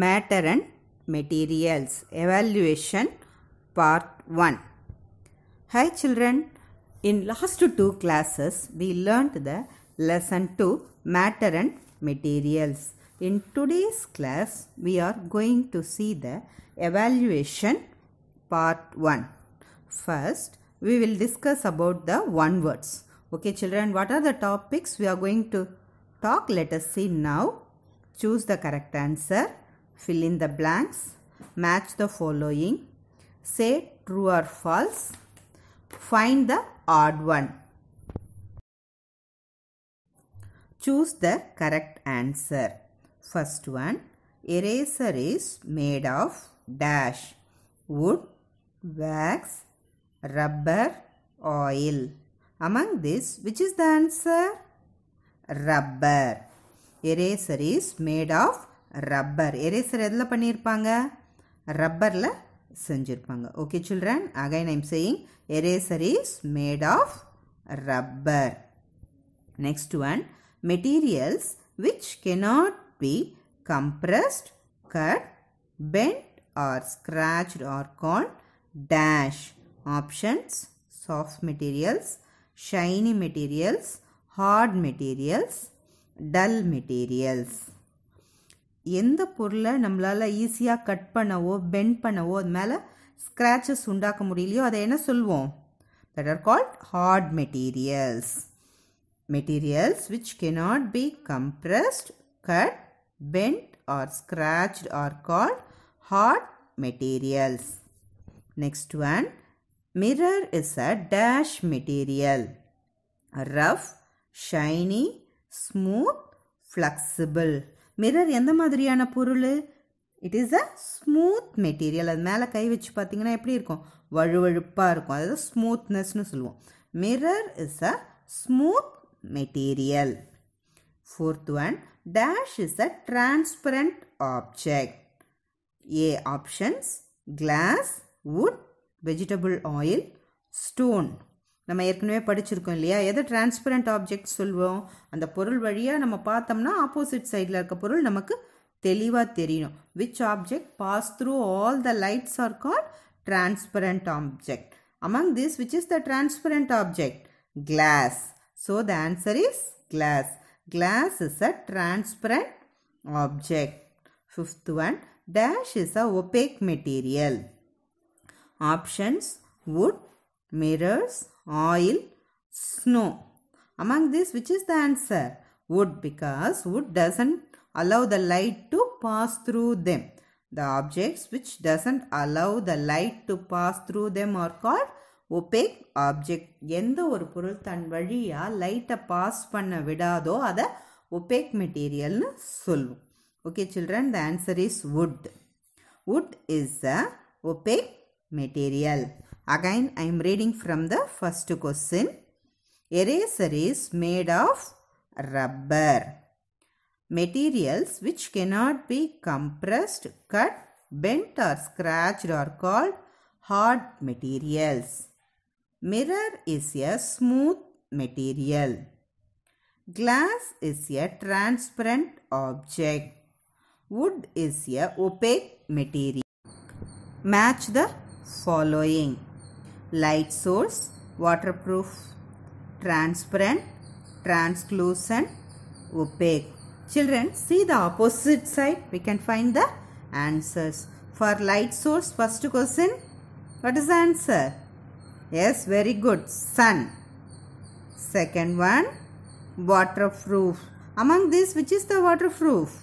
Matter and Materials Evaluation Part 1 Hi children, in last two classes we learned the lesson 2 Matter and Materials. In today's class we are going to see the evaluation part 1. First we will discuss about the one words. Okay children, what are the topics we are going to talk? Let us see now. Choose the correct answer Fill in the blanks. Match the following. Say true or false. Find the odd one. Choose the correct answer. First one. Eraser is made of dash wood, wax, rubber, oil. Among this, which is the answer? Rubber. Eraser is made of rubber eraser எதில் பண்ணியிருப்பாங்க ரப்பரில் செஞ்சுருப்பாங்க okay children again I'm saying eraser is made of rubber next one materials which cannot be compressed cut bent or scratched are கான் dash options soft materials shiny materials hard materials dull materials எந்த பொருளை நம்மளால் ஈஸியாக cut பண்ணவோ bend பண்ணவோ அது மேலே scratches உண்டாக்க முடியலையோ அதை என்ன சொல்வோம் that are called hard materials materials which cannot be compressed cut bent or scratch are called hard materials next one mirror is a dash material rough shiny smooth flexible mirror எந்த மாதிரியான பொருள் it is a smooth material அது மேலே கை வச்சு பார்த்தீங்கன்னா எப்படி இருக்கும் வழுவழுப்பாக இருக்கும் அதாவது ஸ்மூத்னஸ்னு சொல்லுவோம் mirror is a smooth material fourth one dash is a transparent object A options glass wood vegetable oil stone நம்ம ஏற்கனவே படிச்சிருக்கோம் இல்லையா எதை டிரான்ஸ்பரண்ட் ஆப்ஜெக்ட் சொல்வோம் அந்த பொருள் வழியாக நம்ம பார்த்தோம்னா ஆப்போசிட் சைடில் இருக்க பொருள் நமக்கு தெளிவாக தெரியணும் which object pass through all the lights are call transparent object among this which is the transparent object glass so the answer is glass glass is a transparent object fifth one dash is a opaque material options wood mirrors oil, snow. Among these, which is the answer? Wood because wood doesn't allow the light to pass through them. The objects which doesn't allow the light to pass through them are called opaque object எந்த ஒரு பொருள் தன் வழியாக லைட்டை pass பண்ண விடாதோ அதை opaque மெட்டீரியல்னு சொல்லுவோம் okay children the answer is wood wood is a opaque material Again, I am reading from the first question. Eraser is made of rubber. Materials which cannot be compressed, cut, bent or scratched are called hard materials. Mirror is a smooth material. Glass is a transparent object. Wood is a opaque material. Match the following light source, waterproof, transparent, translucent, opaque. Children, see the opposite side. We can find the answers. For light source, first question, what is the answer? Yes, very good. Sun. Second one, waterproof. Among these, which is the waterproof?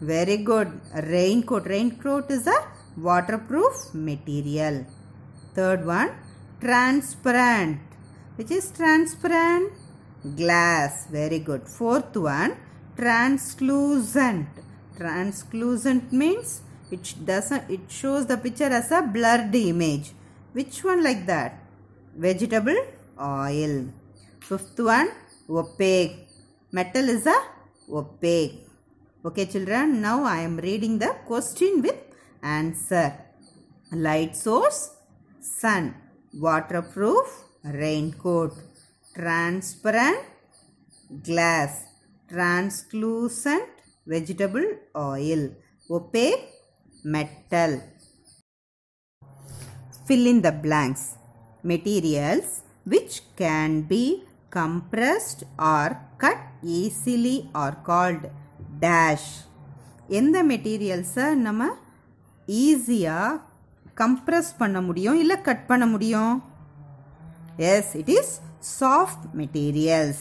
Very good. Raincoat. Raincoat is a waterproof material. Third one, transparent which is transparent glass very good fourth one translucent translucent means it doesn't it shows the picture as a blurred image which one like that vegetable oil fifth one opaque metal is a opaque okay children now i am reading the question with answer light source sun waterproof raincoat transparent glass translucent vegetable oil opaque metal fill in the blanks materials which can be compressed or cut easily are called dash In materials, மெட்டீரியல்ஸை நம்ம easier. Compress பண்ண முடியும் இல்லை cut பண்ண முடியும் yes it is soft Materials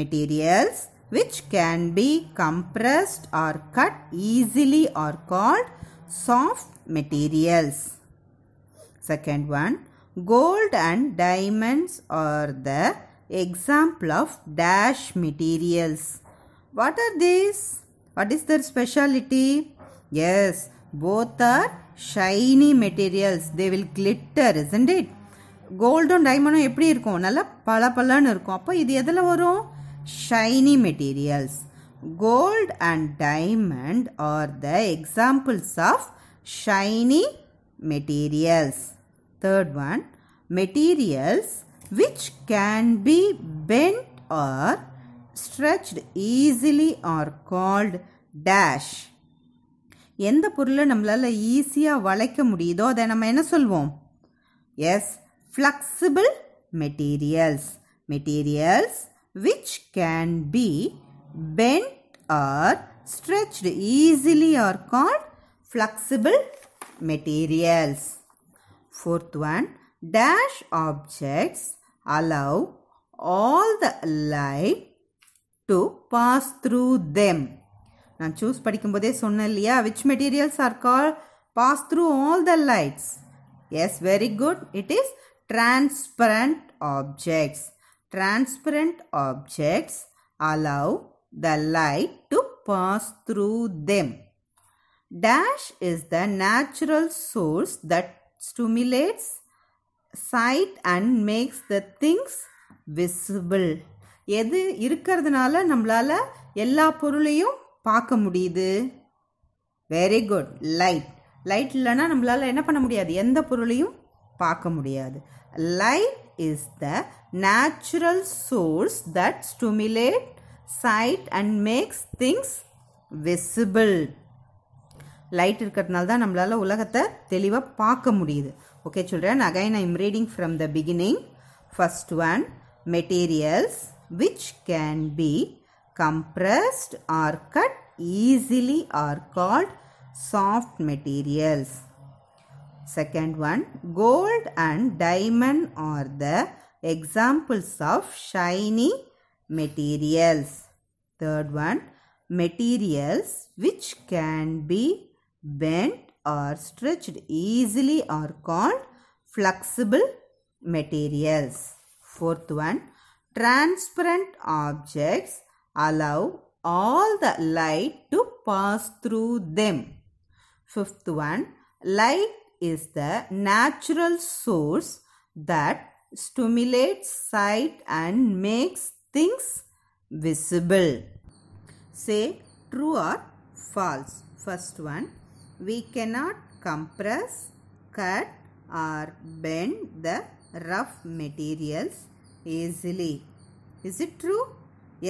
materials which can be compressed or cut easily are called soft materials. Second one, gold and diamonds are the example of dash materials. What are these? What is their specialty? Yes, both are shiny materials they will glitter isn't it கோல்டும் டைமண்டும் எப்படி இருக்கும் நல்லா பல பலன்னு இருக்கும் அப்போ இது எதில் வரும் shiny materials gold and diamond are the examples of shiny materials third one materials which can be bent or stretched easily are called dash எந்த பொருளை நம்மளால் ஈஸியாக வளைக்க முடியுதோ அதை நம்ம என்ன சொல்வோம் yes flexible materials materials which can be bent or stretched easily or called flexible materials. Fourth one, dash objects allow all the light to pass through them. நான் சூஸ் படிக்கும்போதே சொன்னேன் இல்லையா which materials are call pass through all the lights yes very good it is transparent objects transparent objects allow the light to pass through them dash is the natural source that stimulates sight and makes the things visible எது இருக்கிறதுனால நம்மளால் எல்லா பொருளையும் பார்க்க முடியுது very good light light இல்லைன்னா நம்மளால் என்ன பண்ண முடியாது எந்த பொருளையும் பார்க்க முடியாது light is the natural source that stimulate sight and makes things visible light இருக்கிறதுனால தான் நம்மளால் உலகத்தை தெளிவாக பார்க்க முடியுது ஓகே சொல்கிறேன் again I'm reading from the beginning first one materials which can be compressed or cut easily are called soft materials. Second one, gold and diamond are the examples of shiny materials. Third one, materials which can be bent or stretched easily are called flexible materials. Fourth one, transparent objects Allow all the light to pass through them. Fifth one, light is the natural source that stimulates sight and makes things visible. Say true or false. First one, we cannot compress, cut or bend the rough materials easily. Is it true?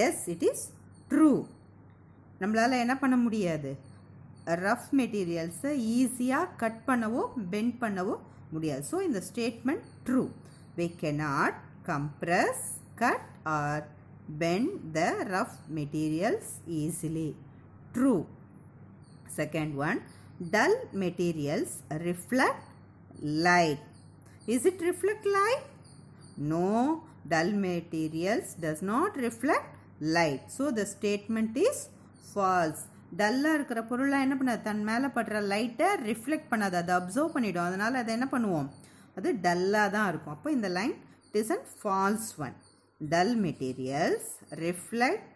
Yes it is true நம்மளால் என்ன பண்ண முடியாது rough மெட்டீரியல்ஸை ஈஸியாக cut பண்ணவோ bend பண்ணவோ முடியாது so இந்த statement true we cannot compress cut or bend the rough materials easily true second one dull materials reflect light is it reflect light no dull materials does not reflect light so the statement is false டல்லாக இருக்கிற பொருளாக என்ன பண்ணாது தன் மேலே படுற லைட்டை reflect பண்ணாது அதை அப்சர்வ் பண்ணிவிடும் அதனால் அதை என்ன பண்ணுவோம் அது டல்லாக தான் இருக்கும் அப்போ இந்த line it is and false one dull materials reflect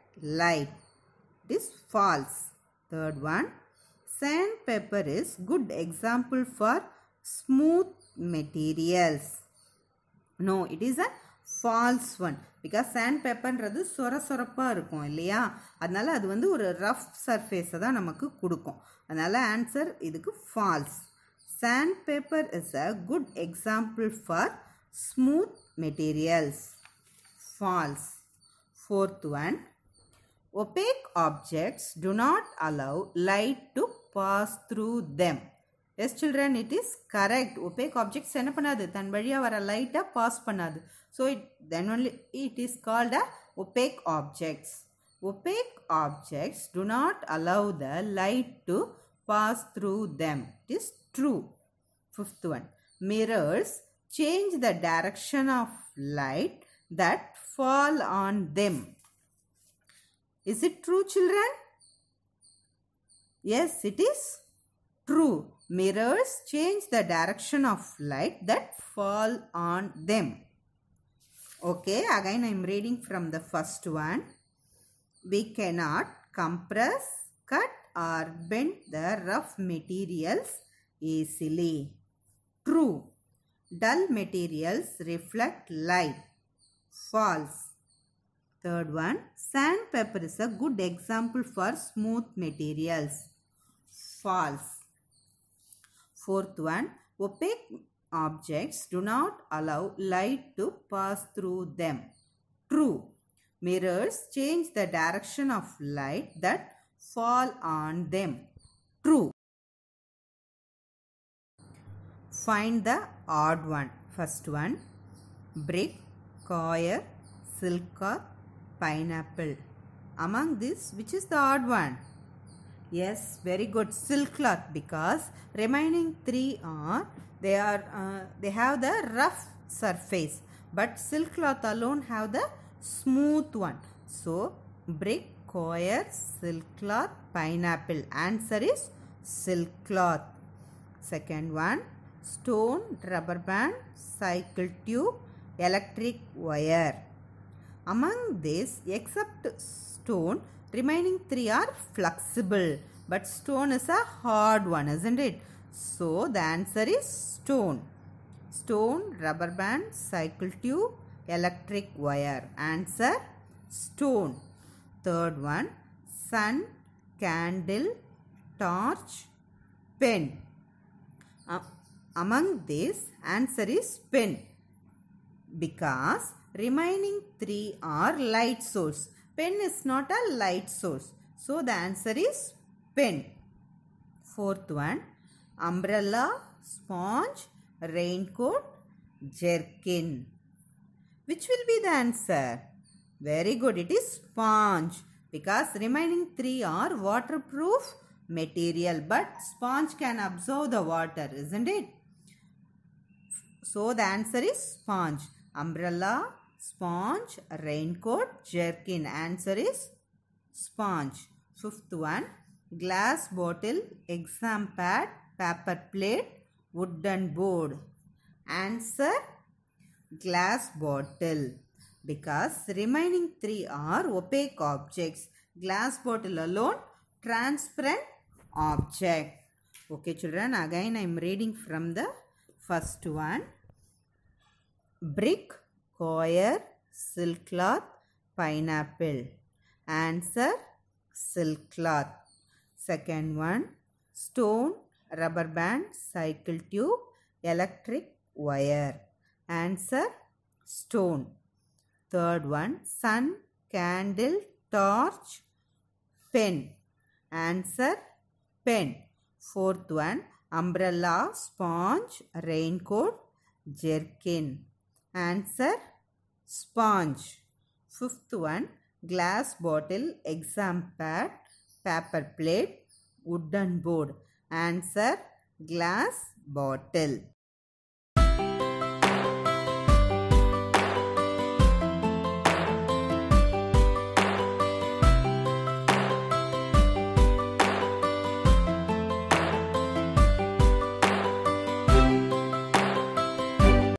light it is false third one sand paper is good example for smooth materials no it is a false one because sand பேப்பர்ன்றது சொர சொரப்பாக இருக்கும் இல்லையா அதனால் அது வந்து ஒரு rough சர்ஃபேஸை தான் நமக்கு கொடுக்கும் அதனால் ஆன்சர் இதுக்கு false sand paper is a good example for smooth materials false fourth one opaque objects do not allow light to pass through them yes children it is correct opaque objects என்ன பண்ணாது தன் வழியாக வர லைட்டாக pass பண்ணாது So it, then only it is called a opaque objects. Opaque objects do not allow the light to pass through them. It is true. Fifth one. Mirrors change the direction of light that fall on them. Is it true children? Yes, it is true. Mirrors change the direction of light that fall on them. Okay, again I am reading from the first one. We cannot compress, cut or bend the rough materials easily. True. Dull materials reflect light. False. Third one, sandpaper is a good example for smooth materials. False. Fourth one, opaque objects do not allow light to pass through them. True. Mirrors change the direction of light that fall on them. True. Find the odd one. First one. Brick, coir, silk or pineapple. Among these, which is the odd one? Yes, very good. Silk cloth because remaining three are they are uh, they have the rough surface but silk cloth alone have the smooth one so brick coir silk cloth pineapple answer is silk cloth second one stone rubber band cycle tube electric wire among these except stone remaining three are flexible but stone is a hard one isn't it so the answer is stone. Stone, rubber band, cycle tube, electric wire. Answer stone. Third one sun, candle, torch, pen. Uh, among this answer is pen because remaining three are light source. Pen is not a light source. So the answer is pen. Fourth one umbrella, sponge, raincoat, jerkin. Which will be the answer? Very good. It is sponge because remaining three are waterproof material but sponge can absorb the water isn't it? So the answer is sponge. Umbrella, sponge, raincoat, jerkin. Answer is sponge. Fifth one, glass bottle, exam pad, paper plate, wooden board. Answer glass bottle because remaining three are opaque objects. Glass bottle alone transparent object. Okay children again I am reading from the first one. Brick, coir, silk cloth, pineapple. Answer silk cloth. Second one stone, rubber band, cycle tube, electric wire. Answer stone. Third one sun, candle, torch, pen. Answer pen. Fourth one umbrella, sponge, raincoat, jerkin. Answer sponge. Fifth one glass bottle, exam pad, paper plate, wooden board. Answer glass bottle.